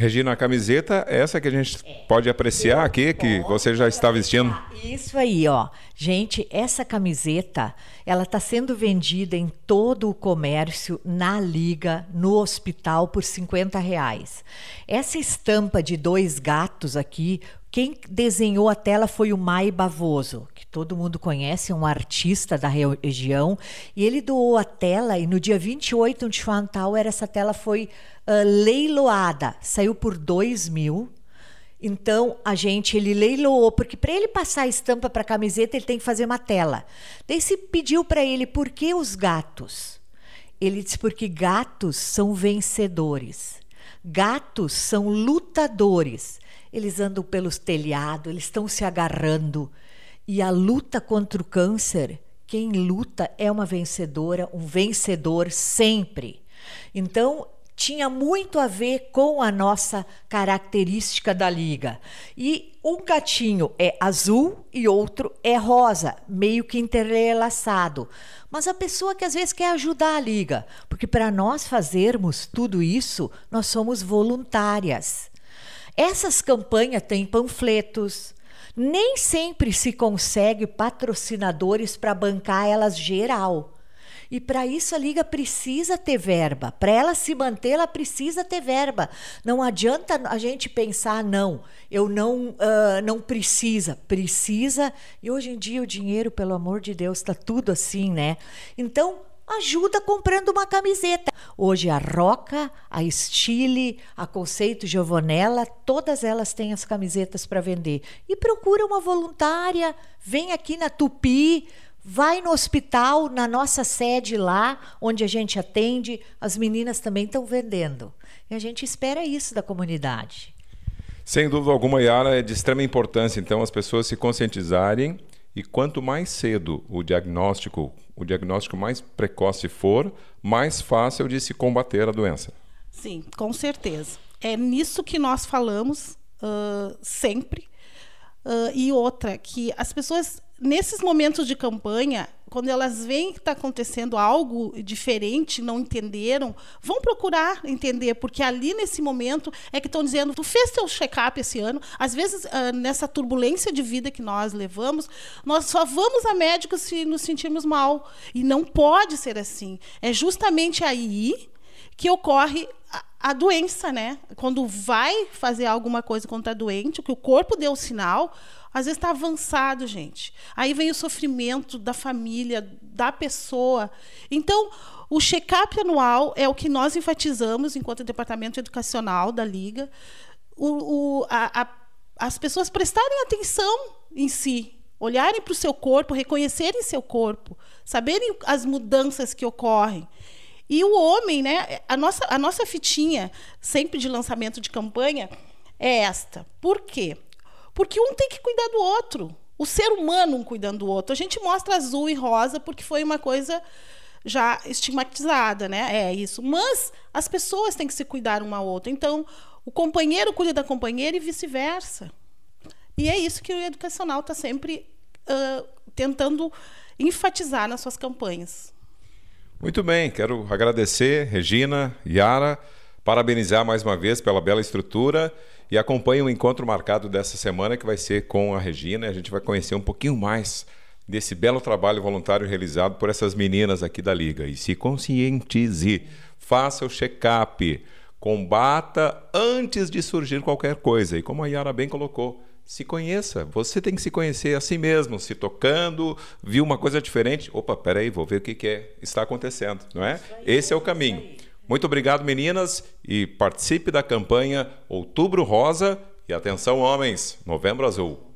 Regina, a camiseta é essa que a gente é. pode apreciar aqui, que você já está vestindo. Isso aí, ó. Gente, essa camiseta, ela está sendo vendida em todo o comércio, na liga, no hospital, por 50 reais. Essa estampa de dois gatos aqui, quem desenhou a tela foi o Mai Bavoso, que todo mundo conhece, um artista da região. E ele doou a tela e no dia 28 de Fantal, essa tela foi uh, leiloada. Saiu por 2 mil. Então a gente ele leiloou, porque para ele passar a estampa para a camiseta, ele tem que fazer uma tela. Daí se pediu para ele por que os gatos? Ele disse porque gatos são vencedores. Gatos são lutadores. Eles andam pelos telhados, eles estão se agarrando. E a luta contra o câncer, quem luta é uma vencedora, um vencedor sempre. Então, tinha muito a ver com a nossa característica da liga. E um gatinho é azul e outro é rosa, meio que interlaçado. Mas a pessoa que às vezes quer ajudar a liga, porque para nós fazermos tudo isso, nós somos voluntárias. Essas campanhas têm panfletos, nem sempre se consegue patrocinadores para bancar elas geral. E para isso a liga precisa ter verba. Para ela se manter, ela precisa ter verba. Não adianta a gente pensar, não, eu não, uh, não precisa. Precisa. E hoje em dia o dinheiro, pelo amor de Deus, está tudo assim, né? Então, ajuda comprando uma camiseta. Hoje a Roca, a Stile, a Conceito Giovanella, todas elas têm as camisetas para vender. E procura uma voluntária, vem aqui na Tupi, Vai no hospital, na nossa sede lá, onde a gente atende, as meninas também estão vendendo. E a gente espera isso da comunidade. Sem dúvida alguma, Yara, é de extrema importância, então, as pessoas se conscientizarem e quanto mais cedo o diagnóstico, o diagnóstico mais precoce for, mais fácil de se combater a doença. Sim, com certeza. É nisso que nós falamos uh, sempre Uh, e outra, que as pessoas, nesses momentos de campanha, quando elas veem que está acontecendo algo diferente, não entenderam, vão procurar entender, porque ali nesse momento é que estão dizendo: tu fez teu check-up esse ano. Às vezes, uh, nessa turbulência de vida que nós levamos, nós só vamos a médicos se nos sentirmos mal. E não pode ser assim. É justamente aí que ocorre a doença, né? Quando vai fazer alguma coisa contra a doente, que o corpo deu o sinal, às vezes está avançado, gente. Aí vem o sofrimento da família, da pessoa. Então, o check-up anual é o que nós enfatizamos enquanto departamento educacional da Liga. O, o, a, a, as pessoas prestarem atenção em si, olharem para o seu corpo, reconhecerem seu corpo, saberem as mudanças que ocorrem. E o homem, né? A nossa, a nossa fitinha sempre de lançamento de campanha é esta. Por quê? Porque um tem que cuidar do outro. O ser humano um cuidando do outro. A gente mostra azul e rosa porque foi uma coisa já estigmatizada, né? É isso. Mas as pessoas têm que se cuidar uma à outra. Então, o companheiro cuida da companheira e vice-versa. E é isso que o educacional está sempre uh, tentando enfatizar nas suas campanhas. Muito bem, quero agradecer, Regina, Yara, parabenizar mais uma vez pela bela estrutura e acompanhe o encontro marcado dessa semana que vai ser com a Regina. A gente vai conhecer um pouquinho mais desse belo trabalho voluntário realizado por essas meninas aqui da Liga. E se conscientize, faça o check-up, combata antes de surgir qualquer coisa. E como a Yara bem colocou, se conheça. Você tem que se conhecer a si mesmo, se tocando, viu uma coisa diferente. Opa, peraí, vou ver o que, que é, está acontecendo, não é? Aí, Esse é o caminho. Muito obrigado, meninas, e participe da campanha Outubro Rosa e atenção, homens, Novembro Azul.